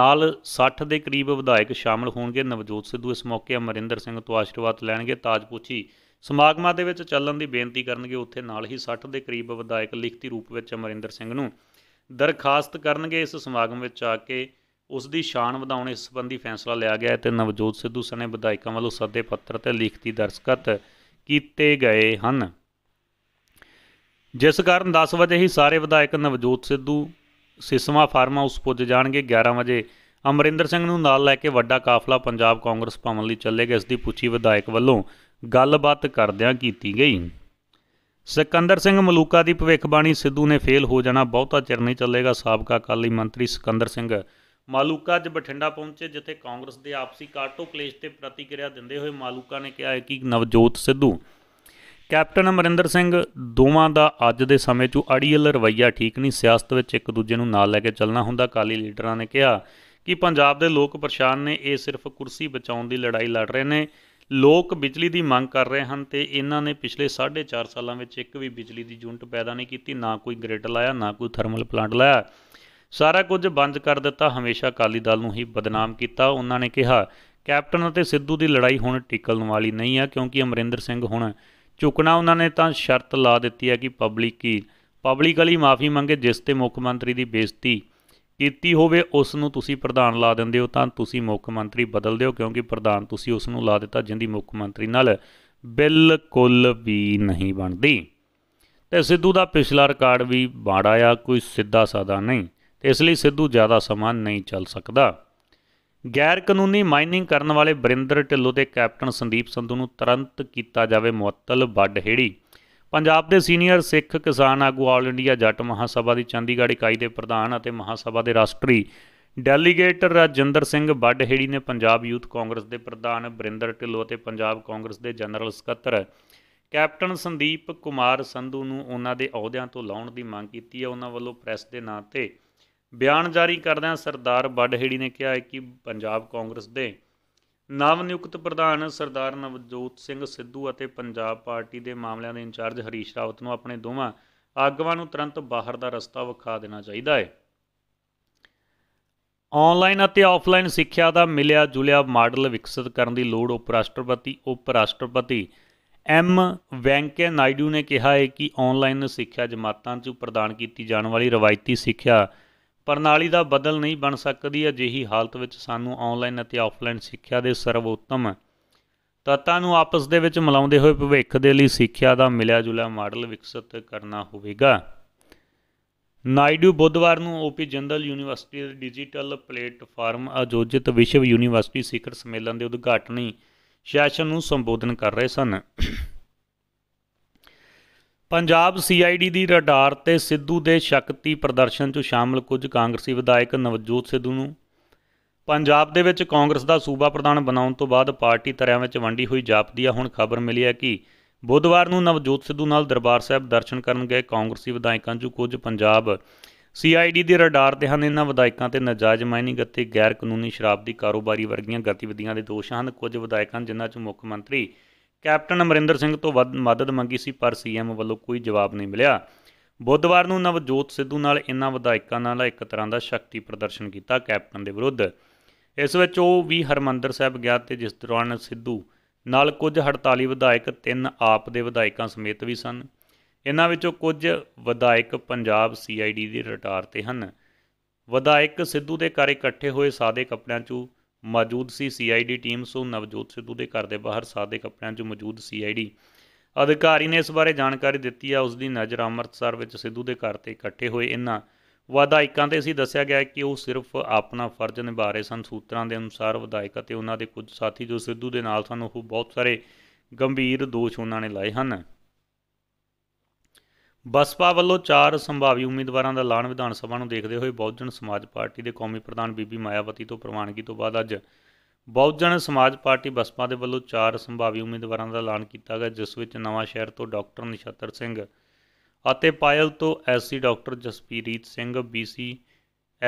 ਨਾਲ 60 ਦੇ ਕਰੀਬ ਵਿਧਾਇਕ ਸ਼ਾਮਲ ਹੋਣਗੇ ਨਵਜੋਤ ਸਿੱਧੂ ਇਸ ਮੌਕੇ ਅਮਰਿੰਦਰ ਸਿੰਘ ਤੋਂ ਆਸ਼ੀਰਵਾਦ ਲੈਣਗੇ ਤਾਜਪੂਛੀ ਸਮਾਗਮਾਂ ਦੇ ਵਿੱਚ ਚੱਲਣ ਦੀ ਬੇਨਤੀ ਕਰਨਗੇ ਉੱਥੇ ਨਾਲ ਹੀ 60 ਦੇ ਕਰੀਬ ਵਿਧਾਇਕ ਲਿਖਤੀ ਰੂਪ ਵਿੱਚ ਅਮਰਿੰਦਰ ਸਿੰਘ ਨੂੰ ਦਰਖਾਸਤ ਕਰਨਗੇ ਇਸ ਸਮਾਗਮ ਵਿੱਚ ਆ ਕੇ ਉਸ ਦੀ ਸ਼ਾਨ ਵਧਾਉਣ ਇਸ ਸੰਬੰਧੀ ਫੈਸਲਾ ਲਿਆ ਗਿਆ ਹੈ ਤੇ ਨਵਜੋਤ ਸਿੱਧੂ ਸਣੇ ਵਿਧਾਇਕਾਂ ਵੱਲੋਂ ਸੱਦੇ ਪੱਤਰ ਤੇ ਲਿਖਤੀ ਦਰਸਖਤ ਕੀਤੇ ਗਏ ਹਨ ਜਿਸ ਕਾਰਨ 10 ਵਜੇ ਹੀ ਸਾਰੇ ਵਿਧਾਇਕ ਨਵਜੋਤ ਸਿੱਧੂ ਸਿਸਮਾ ਫਾਰਮ ਹਾਊਸ ਪੁੱਜ ਜਾਣਗੇ 11 ਵਜੇ ਅਮਰਿੰਦਰ ਸਿੰਘ ਨੂੰ ਨਾਲ ਲੈ ਕੇ ਵੱਡਾ ਕਾਫਲਾ ਪੰਜਾਬ ਕਾਂਗਰਸ ਭਵਨ ਲਈ ਚੱਲੇਗਾ ਇਸ ਦੀ ਪੁੱਛੀ ਵਿਧਾਇਕ ਵੱਲੋਂ ਗੱਲਬਾਤ ਕਰਦਿਆਂ ਕੀਤੀ ਗਈ ਸਿਕੰਦਰ ਸਿੰਘ ਮਲੂਕਾ ਦੀ ਭਵਿੱਖਬਾਣੀ ਸਿੱਧੂ ਨੇ ਫੇਲ ਹੋ ਜਾਣਾ ਬਹੁਤਾ ਚਿਰ ਨਹੀਂ ਚੱਲੇਗਾ ਸਾਬਕਾ ਕਾਲੀ ਮੰਤਰੀ ਸਿਕੰਦਰ ਸਿੰਘ ਮਾਲੂਕਾ ਅੱਜ ਬਠਿੰਡਾ ਪਹੁੰਚੇ ਜਿੱਥੇ ਕਾਂਗਰਸ ਦੇ ਆਪਸੀ ਕਾਟੋ ਕਲੇਸ਼ ਤੇ ਪ੍ਰਤੀਕਿਰਿਆ ਦਿੰਦੇ ਹੋਏ ਮਾਲੂਕਾ ਨੇ ਕਿਹਾ ਹੈ ਕਿ ਨਵਜੋਤ ਸਿੱਧੂ ਕੈਪਟਨ ਅਮਰਿੰਦਰ ਸਿੰਘ ਦੋਵਾਂ ਦਾ ਅੱਜ ਦੇ ਸਮੇਂ 'ਚ ਅੜੀਅਲ ਰਵਈਆ ਠੀਕ ਨਹੀਂ ਸਿਆਸਤ ਵਿੱਚ ਇੱਕ ਦੂਜੇ ਨੂੰ ਨਾਲ ਲੈ ਕੇ ਚੱਲਣਾ ਹੁੰਦਾ ਕਾਲੀ ਲੀਡਰਾਂ ਨੇ ਕਿਹਾ ਕਿ ਪੰਜਾਬ ਦੇ ਲੋਕ ਪਰੇਸ਼ਾਨ ਨੇ ਇਹ ਸਿਰਫ ਕੁਰਸੀ ਬਚਾਉਣ ਦੀ ਲੜਾਈ ਲੜ ਰਹੇ ਨੇ ਲੋਕ ਬਿਜਲੀ ਦੀ ਮੰਗ ਕਰ ਰਹੇ ਹਨ ਤੇ ਇਹਨਾਂ ਨੇ ਪਿਛਲੇ 4.5 ਸਾਲਾਂ ਵਿੱਚ ਇੱਕ ਵੀ ਬਿਜਲੀ ਦੀ ਯੂਨਿਟ ਪੈਦਾ ਨਹੀਂ ਕੀਤੀ ਨਾ ਕੋਈ ਗ੍ਰਿਡ ਲਾਇਆ ਨਾ ਕੋਈ ਥਰਮਲ ਪਲਾਂਟ ਲਾਇਆ ਸਾਰਾ ਕੁਝ ਬੰਦ ਕਰ ਦਿੱਤਾ ਹਮੇਸ਼ਾ ਅਕਾਲੀ ਦਲ ਨੂੰ ਹੀ ਬਦਨਾਮ ਕੀਤਾ ਉਹਨਾਂ ਨੇ ਕਿਹਾ ਕੈਪਟਨ ਅਤੇ ਸਿੱਧੂ ਦੀ ਲੜਾਈ ਹੁਣ ਟਿਕਲਣ ਵਾਲੀ ਨਹੀਂ ਹੈ ਕਿਉਂਕਿ ਅਮਰਿੰਦਰ ਸਿੰਘ ਹੁਣ ਝੁਕਣਾ ਉਹਨਾਂ ਨੇ ਤਾਂ ਸ਼ਰਤ ਲਾ ਦਿੱਤੀ ਹੈ ਕਿ ਪਬਲਿਕ ਕੀ ਪਬਲਿਕਲੀ ਮਾਫੀ ਮੰਗੇ ਜਿਸ ਤੇ ਮੁੱਖ ਮੰਤਰੀ ਦੀ ਬੇਇੱਜ਼ਤੀ ਕੀਤੀ ਹੋਵੇ ਉਸ ਨੂੰ ਤੁਸੀਂ ਪ੍ਰਧਾਨ ਲਾ ਦਿੰਦੇ ਹੋ ਤਾਂ ਤੁਸੀਂ ਮੁੱਖ ਮੰਤਰੀ ਬਦਲ ਦਿਓ ਕਿਉਂਕਿ ਪ੍ਰਧਾਨ ਤੁਸੀਂ ਉਸ ਨੂੰ ਲਾ ਦਿੱਤਾ ਜਿੰਦੀ ਮੁੱਖ ਮੰਤਰੀ ਨਾਲ ਬਿਲਕੁਲ ਵੀ ਨਹੀਂ ਬਣਦੀ ਤੇ ਸਿੱਧੂ ਦਾ ਪਿਛਲਾ ਰਿਕਾਰਡ ਵੀ ਬਾੜਾ ਆ ਕੋਈ ਸਿੱਧਾ ਸਾਦਾ ਨਹੀਂ ਤੇ ਇਸ ਲਈ ਸਿੱਧੂ ਜ਼ਿਆਦਾ ਸਮਾਂ ਨਹੀਂ ਚੱਲ ਸਕਦਾ ਗੈਰ ਕਾਨੂੰਨੀ ਮਾਈਨਿੰਗ ਕਰਨ ਵਾਲੇ ਬਰਿੰਦਰ ਢਿੱਲੋਂ ਤੇ ਕੈਪਟਨ ਸੰਦੀਪ ਸੰਧੂ ਨੂੰ ਤੁਰੰਤ ਕੀਤਾ ਜਾਵੇ ਮੁਅੱਤਲ ਹੇੜੀ ਪੰਜਾਬ ਦੇ ਸੀਨੀਅਰ ਸਿੱਖ ਕਿਸਾਨ ਆਗੂ ਆਲ ਇੰਡੀਆ ਜੱਟ ਮਹਾਸਭਾ ਦੀ ਚੰਡੀਗੜ੍ਹ ਇਕਾਈ ਦੇ ਪ੍ਰਧਾਨ ਅਤੇ ਮਹਾਸਭਾ ਦੇ ਰਾਸ਼ਟਰੀ ਡੈਲੀਗੇਟ ਰਾਜਿੰਦਰ ਸਿੰਘ ਬੱਡਹੇੜੀ ਨੇ ਪੰਜਾਬ ਯੂਥ ਕਾਂਗਰਸ ਦੇ ਪ੍ਰਧਾਨ ਬਰਿੰਦਰ ਢਿੱਲੋਂ ਅਤੇ ਪੰਜਾਬ ਕਾਂਗਰਸ ਦੇ ਜਨਰਲ ਸਕੱਤਰ ਕੈਪਟਨ ਸੰਦੀਪ ਕੁਮਾਰ ਸੰਧੂ ਨੂੰ ਉਹਨਾਂ ਦੇ ਅਹੁਦਿਆਂ ਤੋਂ ਲਾਉਣ ਦੀ ਮੰਗ ਕੀਤੀ ਹੈ ਉਹਨਾਂ ਵੱਲੋਂ ਪ੍ਰੈਸ ਦੇ ਨਾਂ ਤੇ ਬਿਆਨ ਜਾਰੀ ਕਰਦਿਆਂ ਸਰਦਾਰ ਬੱਡਹੇੜੀ ਨੇ ਕਿਹਾ ਹੈ ਕਿ ਪੰਜਾਬ ਕਾਂਗਰਸ ਦੇ ਨਵ ਨਿਯੁਕਤ ਪ੍ਰਧਾਨ ਸਰਦਾਰ ਨਵਜੋਤ ਸਿੰਘ ਸਿੱਧੂ ਅਤੇ ਪੰਜਾਬ ਪਾਰਟੀ ਦੇ ਮਾਮਲਿਆਂ ਦੇ ਇੰਚਾਰਜ ਹਰੀਸ਼ ਰਾਵਤ ਨੂੰ ਆਪਣੇ ਦੋਵਾਂ ਆਗੂਆਂ ਨੂੰ ਤੁਰੰਤ ਬਾਹਰ ਦਾ ਰਸਤਾ ਵਿਖਾ ਦੇਣਾ ਚਾਹੀਦਾ ਹੈ ਆਨਲਾਈਨ ਅਤੇ ਆਫਲਾਈਨ ਸਿੱਖਿਆ ਦਾ ਮਿਲਿਆ ਜੁਲਿਆ ਮਾਡਲ ਵਿਕਸਿਤ ਕਰਨ ਦੀ ਲੋੜ ਉਪ ਰਾਸ਼ਟਰਪਤੀ ਉਪ ਰਾਸ਼ਟਰਪਤੀ ਐਮ ਵੈਂਕੇ ਨਾਇਡੂ ਨੇ ਕਿਹਾ ਹੈ ਕਿ ਆਨਲਾਈਨ ਸਿੱਖਿਆ ਜਮਾਤਾਂ 'ਚ ਪ੍ਰਦਾਨ ਕੀਤੀ ਜਾਣ ਵਾਲੀ ਰਵਾਇਤੀ ਸਿੱਖਿਆ ਪ੍ਰਣਾਲੀ ਦਾ ਬਦਲ ਨਹੀਂ ਬਣ ਸਕਦੀ ਅਜਿਹੀ ਹਾਲਤ ਵਿੱਚ ਸਾਨੂੰ ਆਨਲਾਈਨ ਅਤੇ ਆਫਲਾਈਨ ਸਿੱਖਿਆ ਦੇ ਸਰਵੋਤਮ ਤੱਤਾਂ ਨੂੰ ਆਪਸ ਦੇ ਵਿੱਚ ਮਿਲਾਉਂਦੇ ਹੋਏ ਭਵਿੱਖ ਦੇ ਲਈ ਸਿੱਖਿਆ ਦਾ ਮਿਲਿਆ ਜੁਲਿਆ ਮਾਡਲ ਵਿਕਸਿਤ ਕਰਨਾ ਹੋਵੇਗਾ ਨਾਇਡੂ ਬੁੱਧਵਾਰ ਨੂੰ ਓਪੀ ਜਨਰਲ ਯੂਨੀਵਰਸਿਟੀ ਦੇ ਡਿਜੀਟਲ ਪਲੇਟਫਾਰਮ ਆਯੋਜਿਤ ਵਿਸ਼ਵ ਯੂਨੀਵਰਸਿਟੀ ਸਿਖਰ ਸੰਮੇਲਨ ਦੇ ਉਦਘਾਟਨੀ ਸੈਸ਼ਨ ਨੂੰ ਸੰਬੋਧਨ ਕਰ ਰਹੇ ਸਨ ਪੰਜਾਬ ਸੀਆਈਡੀ ਦੀ ਰਡਾਰ ਤੇ ਸਿੱਧੂ ਦੇ ਸ਼ਕਤੀ ਪ੍ਰਦਰਸ਼ਨ 'ਚ ਸ਼ਾਮਲ ਕੁਝ ਕਾਂਗਰਸੀ ਵਿਧਾਇਕ ਨਵਜੋਤ ਸਿੱਧੂ ਨੂੰ ਪੰਜਾਬ ਦੇ ਵਿੱਚ ਕਾਂਗਰਸ ਦਾ ਸੂਬਾ ਪ੍ਰਧਾਨ ਬਣਾਉਣ ਤੋਂ ਬਾਅਦ ਪਾਰਟੀ ਤਰਿਆਂ ਵਿੱਚ ਵੰਡੀ ਹੋਈ ਜਾਪਦੀ ਆ ਹੁਣ ਖਬਰ ਮਿਲੀ ਹੈ ਕਿ ਬੁੱਧਵਾਰ ਨੂੰ ਨਵਜੋਤ ਸਿੱਧੂ ਨਾਲ ਦਰਬਾਰ ਸਾਹਿਬ ਦਰਸ਼ਨ ਕਰਨ ਗਏ ਕਾਂਗਰਸੀ ਵਿਧਾਇਕਾਂ 'ਚੋਂ ਕੁਝ ਪੰਜਾਬ ਸੀਆਈਡੀ ਦੀ ਰਡਾਰ ਤੇ ਹਨ ਇਹਨਾਂ ਵਿਧਾਇਕਾਂ ਤੇ ਨਜਾਇਜ਼ ਮਾਈਨਿੰਗ ਅਤੇ ਗੈਰ ਕਾਨੂੰਨੀ ਸ਼ਰਾਬ ਦੀ ਕਾਰੋਬਾਰੀ ਵਰਗੀਆਂ ਗਤੀਵਿਧੀਆਂ ਦੇ ਦੋਸ਼ ਹਨ ਕੁਝ ਵਿਧਾਇਕਾਂ ਜਿਨ੍ਹਾਂ 'ਚ ਮੁੱਖ ਮੰਤਰੀ ਕੈਪਟਨ ਅਮਰਿੰਦਰ ਸਿੰਘ ਤੋਂ ਮਦਦ ਮੰਗੀ ਸੀ ਪਰ ਸੀਐਮ ਵੱਲੋਂ ਕੋਈ ਜਵਾਬ ਨਹੀਂ ਮਿਲਿਆ ਬੁੱਧਵਾਰ ਨੂੰ ਨਵਜੋਤ ਸਿੱਧੂ ਨਾਲ ਇਨ੍ਹਾਂ ਵਿਧਾਇਕਾਂ ਨਾਲ ਇੱਕ ਤਰ੍ਹਾਂ ਦਾ ਸ਼ਕਤੀ ਪ੍ਰਦਰਸ਼ਨ ਕੀਤਾ ਕੈਪਟਨ ਦੇ ਵਿਰੁੱਧ ਇਸ ਵਿੱਚ ਉਹ ਵੀ ਹਰਮੰਦਰ ਸਾਹਿਬ ਗਿਆ ਤੇ ਜਿਸ ਦੌਰਾਨ ਸਿੱਧੂ ਨਾਲ ਕੁਝ ਹੜਤਾਲੀ ਵਿਧਾਇਕ ਤਿੰਨ ਆਪ ਦੇ ਵਿਧਾਇਕਾਂ ਸਮੇਤ ਵੀ ਸਨ ਇਹਨਾਂ ਵਿੱਚੋਂ ਕੁਝ ਵਿਧਾਇਕ ਪੰਜਾਬ ਸੀਆਈਡੀ ਦੀ ਰਟਾਰ ਤੇ ਹਨ ਵਿਧਾਇਕ ਸਿੱਧੂ ਦੇ ਘਰ ਇਕੱਠੇ ਹੋਏ ਸਾਦੇ ਕੱਪੜਿਆਂ 'ਚ ਮੌਜੂਦ ਸੀ ਸੀਆਈਡੀ ਟੀਮ ਸੋ ਨਵਜੋਤ ਸਿੱਧੂ ਦੇ ਘਰ ਦੇ ਬਾਹਰ ਸਾਦੇ ਕੱਪੜਿਆਂ 'ਚ ਮੌਜੂਦ ਸੀਆਈਡੀ ਅਧਿਕਾਰੀ ਨੇ ਇਸ ਬਾਰੇ ਜਾਣਕਾਰੀ ਦਿੱਤੀ ਆ ਉਸ ਦੀ ਨਜ਼ਰ ਅੰਮ੍ਰਿਤਸਰ ਵਿੱਚ ਸਿੱਧੂ ਦੇ ਘਰ ਤੇ ਇਕੱਠੇ ਹੋਏ ਇਹਨਾਂ ਵਿਧਾਇਕਾਂ ਤੇ ਸੀ ਦੱਸਿਆ ਗਿਆ ਕਿ ਉਹ ਸਿਰਫ ਆਪਣਾ ਫਰਜ਼ ਨਿਭਾ ਰਹੇ ਸਨ ਸੂਤਰਾਂ ਦੇ ਅਨੁਸਾਰ ਵਿਧਾਇਕ ਅਤੇ ਉਹਨਾਂ ਦੇ ਕੁਝ ਸਾਥੀ ਜੋ ਸਿੱਧੂ ਦੇ ਨਾਲ ਸਨ ਉਹ ਬਹੁਤ ਸਾਰੇ ਗੰਭੀਰ ਦੋਸ਼ ਉਹਨਾਂ ਨੇ ਲਾਏ ਹਨ ਬਸਪਾ ਵੱਲੋਂ ਚਾਰ ਸੰਭਾਵੀ ਉਮੀਦਵਾਰਾਂ ਦਾ ਐਲਾਨ ਵਿਧਾਨ ਸਭਾ ਨੂੰ ਦੇਖਦੇ ਹੋਏ ਬਹੁਜਨ ਸਮਾਜ ਪਾਰਟੀ ਦੇ ਕੌਮੀ ਪ੍ਰਧਾਨ ਬੀਬੀ ਮਾਇਆਵਤੀ ਤੋਂ ਪ੍ਰਵਾਨਗੀ ਤੋਂ ਬਾਅਦ ਅੱਜ ਬਹੁਜਨ ਸਮਾਜ ਪਾਰਟੀ ਬਸਪਾ ਦੇ ਵੱਲੋਂ ਚਾਰ ਸੰਭਾਵੀ ਉਮੀਦਵਾਰਾਂ ਦਾ ਐਲਾਨ ਕੀਤਾ ਗਿਆ ਜਿਸ ਵਿੱਚ ਨਵਾਂ ਸ਼ਹਿਰ ਤੋਂ ਡਾਕਟਰ ਨਿਸ਼ਾਤਰ ਸਿੰਘ ਅਤੇ ਪਾਇਲ ਤੋਂ SC doctor Jaspreet Singh BC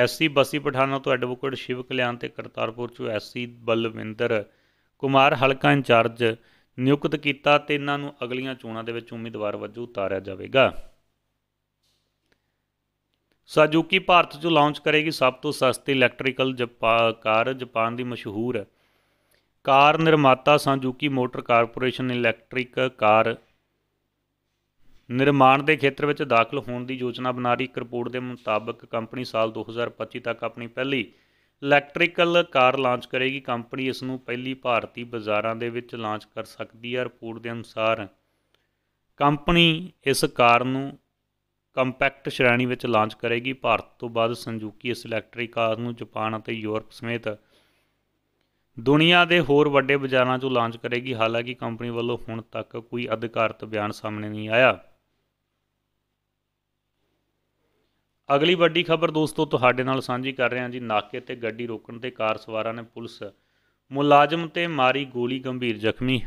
SC Bassi Pathana ਤੋਂ ਐਡਵੋਕੇਟ ਸ਼ਿਵ ਕਲਿਆਣ ਤੇ ਕਰਤਾਰਪੁਰ ਚੋਂ ਐਸਸੀ ਬਲਵਿੰਦਰ ਕੁਮਾਰ ਹਲਕਾ ਇੰਚਾਰਜ ਨਿਯੁਕਤ ਕੀਤਾ ਤੇ ਇਹਨਾਂ ਨੂੰ ਅਗਲੀਆਂ ਚੋਣਾਂ ਦੇ ਵਿੱਚ ਉਮੀਦਵਾਰ ਵਜੋਂ ਉਤਾਰਿਆ ਜਾਵੇਗਾ ਸਾਜ਼ੂਕੀ ਭਾਰਤ 'ਚ ਲਾਂਚ ਕਰੇਗੀ ਸਭ ਤੋਂ ਸਸਤੀ ਇਲੈਕਟ੍ਰੀਕਲ ਕਾਰ ਜਾਪਾਨ ਦੀ ਮਸ਼ਹੂਰ ਕਾਰ ਨਿਰਮਾਤਾ Suzuki motor corporation electric car ਨਿਰਮਾਣ ਦੇ ਖੇਤਰ ਵਿੱਚ ਦਾਖਲ ਹੋਣ ਦੀ ਯੋਜਨਾ ਬਣਾ ਰਹੀ ਇੱਕ ਰਿਪੋਰਟ ਦੇ ਮੁਤਾਬਕ ਕੰਪਨੀ ਸਾਲ 2025 ਤੱਕ ਆਪਣੀ ਪਹਿਲੀ ਇਲੈਕਟ੍ਰੀਕਲ ਕਾਰ ਲਾਂਚ ਕਰੇਗੀ ਕੰਪਨੀ ਇਸ ਨੂੰ ਪਹਿਲੀ ਭਾਰਤੀ ਬਾਜ਼ਾਰਾਂ ਦੇ ਵਿੱਚ ਲਾਂਚ ਕਰ ਸਕਦੀ ਹੈ ਰਿਪੋਰਟ ਦੇ ਅਨੁਸਾਰ ਕੰਪਨੀ ਇਸ ਕਾਰ ਨੂੰ ਕੰਪੈਕਟ ਸ਼੍ਰੇਣੀ ਵਿੱਚ ਲਾਂਚ ਕਰੇਗੀ ਭਾਰਤ ਤੋਂ ਬਾਅਦ ਸੰਜੂਕੀ ਇਸ ਇਲੈਕਟ੍ਰਿਕ ਕਾਰ ਨੂੰ ਜਾਪਾਨ ਅਤੇ ਯੂਰਪ ਸਮੇਤ ਦੁਨੀਆ ਦੇ ਹੋਰ ਵੱਡੇ ਬਾਜ਼ਾਰਾਂ 'ਚੋਂ ਲਾਂਚ ਕਰੇਗੀ ਹਾਲਾਂਕਿ ਕੰਪਨੀ ਵੱਲੋਂ ਹੁਣ ਤੱਕ ਕੋਈ ਅਧਿਕਾਰਤ ਬਿਆਨ ਸਾਹਮਣੇ ਨਹੀਂ ਆਇਆ ਅਗਲੀ ਵੱਡੀ ਖਬਰ ਦੋਸਤੋ ਤੁਹਾਡੇ ਨਾਲ ਸਾਂਝੀ ਕਰ ਰਹੇ ਹਾਂ ਜੀ ਨਾਕੇ ਤੇ ਗੱਡੀ ਰੋਕਣ ਤੇ ਕਾਰ ਸਵਾਰਾਂ ਨੇ ਪੁਲਿਸ ਮੁਲਾਜ਼ਮ ਤੇ ਮਾਰੀ ਗੋਲੀ ਗੰਭੀਰ ਜ਼ਖਮੀ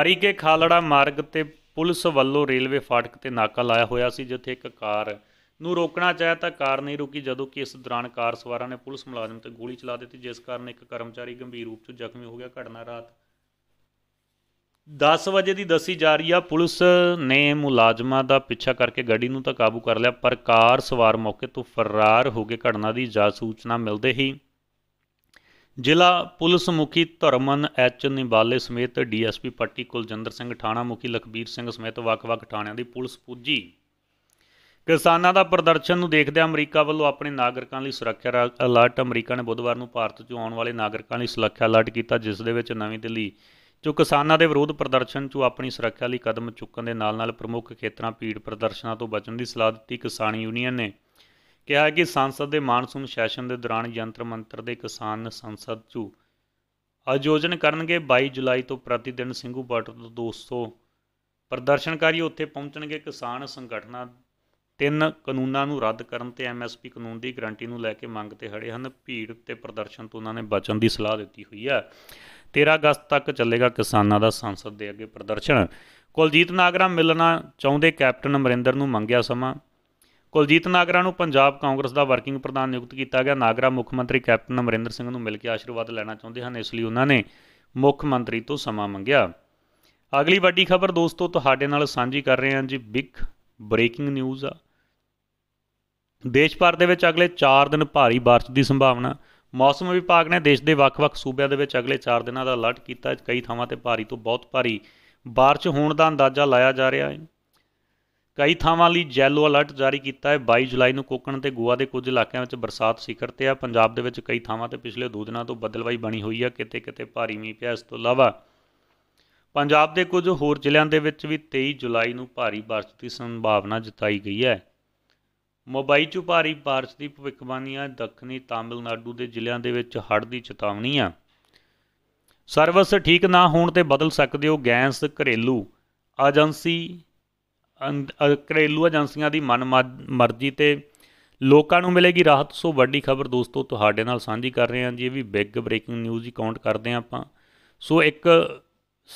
ਹਰੀਕੇ ਖਾਲੜਾ ਮਾਰਗ ਤੇ ਪੁਲਿਸ ਵੱਲੋਂ ਰੇਲਵੇ ਫਾਟਕ ਤੇ ਨਾਕਾ ਲਾਇਆ ਹੋਇਆ ਸੀ ਜਿੱਥੇ ਇੱਕ ਕਾਰ ਨੂੰ ਰੋਕਣਾ ਚਾਹਿਆ ਤਾਂ ਕਾਰ ਨਹੀਂ ਰੁਕੀ ਜਦੋਂ ਕਿ ਇਸ ਦੌਰਾਨ ਕਾਰ ਸਵਾਰਾਂ ਨੇ ਪੁਲਿਸ ਮੁਲਾਜ਼ਮ ਤੇ ਗੋਲੀ ਚਲਾ ਦਿੱਤੀ ਜਿਸ ਕਾਰਨ ਇੱਕ ਕਰਮਚਾਰੀ ਗੰਭੀਰ ਰੂਪ 'ਚ ਜ਼ਖਮੀ ਹੋ ਗਿਆ ਘਟਨਾ ਰਾਤ 10 ਵਜੇ ਦੀ ਦੱਸੀ ਜਾ ਰਹੀ ਆ ਪੁਲਿਸ ਨੇ ਮੁਲਾਜ਼ਮਾਂ ਦਾ ਪਿੱਛਾ ਕਰਕੇ ਗੱਡੀ ਨੂੰ ਤਾਂ ਕਾਬੂ ਕਰ ਲਿਆ ਪਰ ਕਾਰ ਸਵਾਰ ਮੌਕੇ ਤੋਂ ਫਰਾਰ ਹੋ ਕੇ ਘਟਨਾ ਦੀ ਜਾ ਸੂਚਨਾ ਮਿਲਦੇ ਹੀ ਜ਼ਿਲ੍ਹਾ ਪੁਲਿਸ ਮੁਖੀ ਧਰਮਨ ਐਚ ਨਿਵਾਲੇ ਸਮੇਤ ਡੀਐਸਪੀ ਪੱਟੀ ਕੁਲਜਿੰਦਰ ਸਿੰਘ ਥਾਣਾ ਮੁਖੀ ਲਖਬੀਰ ਸਿੰਘ ਸਮੇਤ ਵੱਖ-ਵੱਖ ਥਾਣਿਆਂ ਦੀ ਪੁਲਿਸ ਪੁੱਜੀ ਕਿਸਾਨਾਂ ਦਾ ਪ੍ਰਦਰਸ਼ਨ ਨੂੰ ਦੇਖਦੇ ਅਮਰੀਕਾ ਵੱਲੋਂ ਆਪਣੇ ਨਾਗਰਿਕਾਂ ਲਈ ਸੁਰੱਖਿਆ ਅਲਰਟ ਅਮਰੀਕਾ ਨੇ ਬੁੱਧਵਾਰ ਨੂੰ ਭਾਰਤ 'ਚ ਆਉਣ ਵਾਲੇ ਨਾਗਰਿਕਾਂ ਲਈ ਸੁਰੱਖਿਆ ਅਲਰਟ ਕੀਤਾ ਜਿਸ ਦੇ ਵਿੱਚ ਨਵੀਂ ਦਿੱਲੀ ਜੋ ਕਿਸਾਨਾਂ ਦੇ ਵਿਰੋਧ ਪ੍ਰਦਰਸ਼ਨ 'ਚ ਆਪਣੀ ਸੁਰੱਖਿਆ ਲਈ ਕਦਮ ਚੁੱਕਣ ਦੇ ਨਾਲ-ਨਾਲ ਪ੍ਰਮੁੱਖ ਖੇਤਰਾਂ ਭੀੜ ਪ੍ਰਦਰਸ਼ਨਾਂ ਤੋਂ ਬਚਣ ਦੀ ਸਲਾਹ ਦਿੱਤੀ ਕਿਸਾਨ ਯੂਨੀਅਨ ਨੇ ਕਿਹਾ ਕਿ ਸੰਸਦ ਦੇ ਮਾਨਸੂਨ ਸੈਸ਼ਨ ਦੇ ਦੌਰਾਨ ਯੰਤਰ ਮੰਤਰ ਦੇ ਕਿਸਾਨ ਸੰਸਦ 'ਚ ਆਯੋਜਨ ਕਰਨਗੇ 22 ਜੁਲਾਈ ਤੋਂ ਪ੍ਰਤੀ ਦਿਨ ਸਿੰਘੂ ਬਾਰਡਰ ਤੋਂ 200 ਪ੍ਰਦਰਸ਼ਨਕਾਰੀ ਉੱਥੇ ਪਹੁੰਚਣਗੇ ਕਿਸਾਨ ਸੰਗਠਨਾਂ ਤਿੰਨ ਕਾਨੂੰਨਾਂ ਨੂੰ ਰੱਦ ਕਰਨ ਤੇ ਐਮਐਸਪੀ ਕਾਨੂੰਨ ਦੀ ਗਰੰਟੀ ਨੂੰ ਲੈ ਕੇ ਮੰਗ ਤੇ ਖੜੇ ਹਨ ਭੀੜ ਤੇ ਪ੍ਰਦਰਸ਼ਨ ਤੋਂ ਉਹਨਾਂ ਨੇ ਬਚਣ ਦੀ ਸਲਾਹ ਦਿੱਤੀ ਹੋਈ ਹੈ 13 ਅਗਸਤ ਤੱਕ ਚੱਲੇਗਾ ਕਿਸਾਨਾਂ ਦਾ ਸੰਸਦ ਦੇ ਅੱਗੇ ਪ੍ਰਦਰਸ਼ਨ ਕੁਲਜੀਤ ਨਾਗਰਾ ਮਿਲਣਾ ਚਾਹੁੰਦੇ ਕੈਪਟਨ ਅਮਰਿੰਦਰ ਨੂੰ ਮੰਗਿਆ ਸਮਾਂ ਕੁਲਜੀਤ ਨਾਗਰਾ ਨੂੰ ਪੰਜਾਬ ਕਾਂਗਰਸ ਦਾ ਵਰਕਿੰਗ ਪ੍ਰਧਾਨ ਨਿਯੁਕਤ ਕੀਤਾ ਗਿਆ ਨਾਗਰਾ ਮੁੱਖ ਮੰਤਰੀ ਕੈਪਟਨ ਅਮਰਿੰਦਰ ਸਿੰਘ ਨੂੰ ਮਿਲ ਕੇ ਆਸ਼ੀਰਵਾਦ ਲੈਣਾ ਚਾਹੁੰਦੇ ਹਨ ਇਸ ਲਈ ਉਹਨਾਂ ਨੇ ਮੁੱਖ ਮੰਤਰੀ ਤੋਂ ਸਮਾਂ ਮੰਗਿਆ ਅਗਲੀ ਵੱਡੀ ਖਬਰ ਦੋਸਤੋ ਤੁਹਾਡੇ ਨਾਲ ਸਾਂਝੀ ਕਰ ਰਹੇ ਹਾਂ ਜੀ ਬਿਗ ਬ੍ਰੇਕਿੰਗ ਨਿਊਜ਼ ਆ ਦੇਸ਼ ਭਰ ਦੇ ਵਿੱਚ ਅਗਲੇ 4 ਦਿਨ ਭਾਰੀ بارش ਦੀ ਸੰਭਾਵਨਾ ਮੌਸਮ ਵਿਭਾਗ ਨੇ ਦੇਸ਼ ਦੇ ਵੱਖ-ਵੱਖ ਸੂਬਿਆਂ ਦੇ ਵਿੱਚ ਅਗਲੇ 4 ਦਿਨਾਂ ਦਾ ਅਲਰਟ ਕੀਤਾ ਹੈ ਕਈ ਥਾਵਾਂ ਤੇ ਭਾਰੀ ਤੋਂ ਬਹੁਤ ਭਾਰੀ ਬਾਰਿਸ਼ ਹੋਣ ਦਾ ਅੰਦਾਜ਼ਾ ਲਾਇਆ ਜਾ ਰਿਹਾ ਹੈ ਕਈ ਥਾਵਾਂ ਲਈ ਜੈਲੋ ਅਲਰਟ ਜਾਰੀ ਕੀਤਾ ਹੈ 22 ਜੁਲਾਈ ਨੂੰ ਕੋਕਣ ਤੇ ਗੋਆ ਦੇ ਕੁਝ ਇਲਾਕਿਆਂ ਵਿੱਚ ਬਰਸਾਤ ਸਿਖਰ ਤੇ ਆ ਪੰਜਾਬ ਦੇ ਵਿੱਚ ਕਈ ਥਾਵਾਂ ਤੇ ਪਿਛਲੇ 2 ਦਿਨਾਂ ਤੋਂ ਬਦਲਵਾਈ ਬਣੀ ਹੋਈ ਹੈ ਕਿਤੇ-ਕਿਤੇ ਭਾਰੀ ਮੀਂਹ ਪਿਆ ਇਸ ਤੋਂ ਇਲਾਵਾ ਪੰਜਾਬ ਦੇ ਕੁਝ ਹੋਰ ਜ਼ਿਲ੍ਹਿਆਂ ਦੇ ਵਿੱਚ ਵੀ 23 ਜੁਲਾਈ ਨੂੰ ਭਾਰੀ ਬਾਰਿਸ਼ ਦੀ ਸੰਭਾਵਨਾ ਜਤਾਈ ਗਈ ਹੈ ਮੁੰਬਈ ਚ ਭਾਰੀ بارش ਦੀ ਆ ਦੱਖਣੀ ਤਾਮਿਲਨਾਡੂ ਦੇ ਜ਼ਿਲ੍ਹਿਆਂ ਦੇ ਵਿੱਚ ਹੜ੍ਹ ਦੀ ਚੇਤਾਵਨੀ ਆ ਸਰਵਿਸ ਠੀਕ ਨਾ ਹੋਣ ਤੇ ਬਦਲ ਸਕਦੇ ਹੋ ਗੈਸ ਘਰੇਲੂ ਏਜੰਸੀ ਘਰੇਲੂ ਏਜੰਸੀਆਂ ਦੀ ਮਨ ਮਰਜ਼ੀ ਤੇ ਲੋਕਾਂ ਨੂੰ ਮਿਲੇਗੀ ਰਾਹਤ ਸੋ ਵੱਡੀ ਖਬਰ ਦੋਸਤੋ ਤੁਹਾਡੇ ਨਾਲ ਸਾਂਝੀ ਕਰ ਰਹੇ ਹਾਂ ਜੀ ਇਹ ਵੀ ਬਿਗ ਬ੍ਰੇਕਿੰਗ ਨਿਊਜ਼ ਹੀ ਕਾਊਂਟ ਕਰਦੇ ਆਪਾਂ ਸੋ ਇੱਕ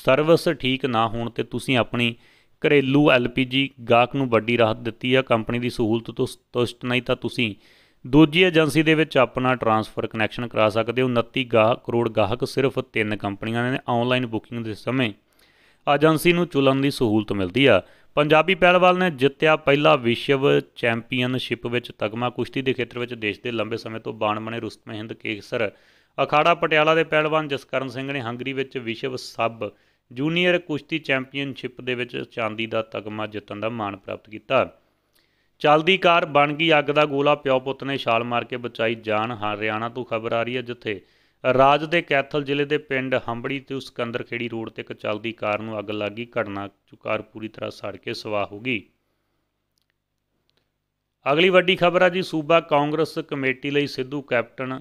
ਸਰਵਿਸ ਠੀਕ ਨਾ ਹੋਣ ਤੇ ਤੁਸੀਂ ਆਪਣੀ ਘਰੇਲੂ ਐਲਪੀਜੀ ਗਾਹਕ ਨੂੰ ਵੱਡੀ ਰਾਹਤ ਦਿੱਤੀ ਆ ਕੰਪਨੀ ਦੀ ਸਹੂਲਤ ਤੋਂ ਸੰਤੁਸ਼ਟ ਨਹੀਂ ਤਾਂ ਤੁਸੀਂ ਦੂਜੀ ਏਜੰਸੀ ਦੇ ਵਿੱਚ ਆਪਣਾ ਟ੍ਰਾਂਸਫਰ ਕਨੈਕਸ਼ਨ ਕਰਾ ਸਕਦੇ ਹੋ 29 ਕਰੋੜ ਗਾਹਕ ਸਿਰਫ ਤਿੰਨ ਕੰਪਨੀਆਂ ਨੇ ਆਨਲਾਈਨ ਬੁਕਿੰਗ ਦੇ ਸਮੇਂ ਏਜੰਸੀ ਨੂੰ ਚੁਲਣ ਦੀ ਸਹੂਲਤ ਮਿਲਦੀ ਆ ਪੰਜਾਬੀ ਪਹਿਲਵਾਨ ਨੇ ਜਿੱਤਿਆ ਪਹਿਲਾ ਵਿਸ਼ਵ ਚੈਂਪੀਅਨਸ਼ਿਪ ਵਿੱਚ ਤਗਮਾ ਕੁਸ਼ਤੀ ਦੇ ਖੇਤਰ ਵਿੱਚ ਦੇਸ਼ ਦੇ ਲੰਬੇ ਸਮੇਂ ਤੋਂ ਬਾਣ ਬਣੇ ਰੁਸਤਮ ਹਿੰਦ ਕੇਸਰ ਅਖਾੜਾ ਪਟਿਆਲਾ ਦੇ ਪਹਿਲਵਾਨ ਜਸਕਰਨ ਸਿੰਘ ਨੇ ਹੰਗਰੀ ਵਿੱਚ ਵਿਸ਼ਵ ਸਭ ਜੂਨੀਅਰ ਕੁਸ਼ਤੀ ਚੈਂਪੀਅਨਸ਼ਿਪ ਦੇ ਵਿੱਚ ਚਾਂਦੀ ਦਾ ਤਗਮਾ ਜਿੱਤਣ ਦਾ ਮਾਣ ਪ੍ਰਾਪਤ ਕੀਤਾ ਚਲਦੀ ਕਾਰ ਬਣ ਗਈ ਅੱਗ ਦਾ ਗੋਲਾ ਪਿਓ ਪੁੱਤ ਨੇ ਛਾਲ ਮਾਰ ਕੇ ਬਚਾਈ ਜਾਨ ਹਰਿਆਣਾ ਤੋਂ ਖਬਰ ਆ ਰਹੀ ਹੈ ਜਿੱਥੇ ਰਾਜ ਦੇ ਕੈਥਲ ਜ਼ਿਲ੍ਹੇ ਦੇ ਪਿੰਡ ਹੰਬੜੀ ਤੇ ਸਕੰਦਰਖੇੜੀ ਰੋਡ ਤੇ ਇੱਕ ਚਲਦੀ ਕਾਰ ਨੂੰ ਅੱਗ ਲੱਗ ਗਈ ਘਟਨਾ ਚੁਕਾਰ ਪੂਰੀ ਤਰ੍ਹਾਂ ਸੜ ਕੇ ਸਵਾਹ ਹੋ ਗਈ ਅਗਲੀ ਵੱਡੀ ਖਬਰ ਆ ਜੀ ਸੂਬਾ ਕਾਂਗਰਸ ਕਮੇਟੀ ਲਈ ਸਿੱਧੂ ਕੈਪਟਨ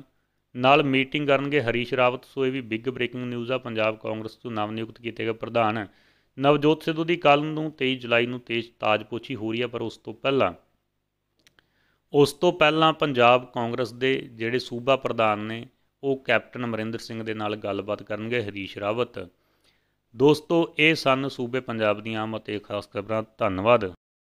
ਨਾਲ ਮੀਟਿੰਗ ਕਰਨਗੇ ਹਰੀਸ਼ ਰਾਵਤ ਸੋ ਇਹ ਵੀ ਬਿੱਗ ਬ੍ਰੇਕਿੰਗ ਨਿਊਜ਼ ਆ ਪੰਜਾਬ ਕਾਂਗਰਸ ਤੋਂ ਨਵ ਨਿਯੁਕਤ ਕੀਤੇ ਗਏ ਪ੍ਰਧਾਨ ਨਵਜੋਤ ਸਿੱਧੂ ਦੀ ਕੱਲ ਨੂੰ 23 ਜੁਲਾਈ ਨੂੰ ਤੇਜ ਤਾਜਪੋਚੀ ਹੋ ਰਹੀ ਆ ਪਰ ਉਸ ਤੋਂ ਪਹਿਲਾਂ ਉਸ ਤੋਂ ਪਹਿਲਾਂ ਪੰਜਾਬ ਕਾਂਗਰਸ ਦੇ ਜਿਹੜੇ ਸੂਬਾ ਪ੍ਰਧਾਨ ਨੇ ਉਹ ਕੈਪਟਨ ਅਮਰਿੰਦਰ ਸਿੰਘ ਦੇ ਨਾਲ ਗੱਲਬਾਤ ਕਰਨਗੇ ਹਰੀਸ਼ ਰਾਵਤ ਦੋਸਤੋ ਇਹ ਸਨ ਸੂਬੇ ਪੰਜਾਬ ਦੀਆਂ ਆਮ ਖਾਸ ਖਬਰਾਂ ਧੰਨਵਾਦ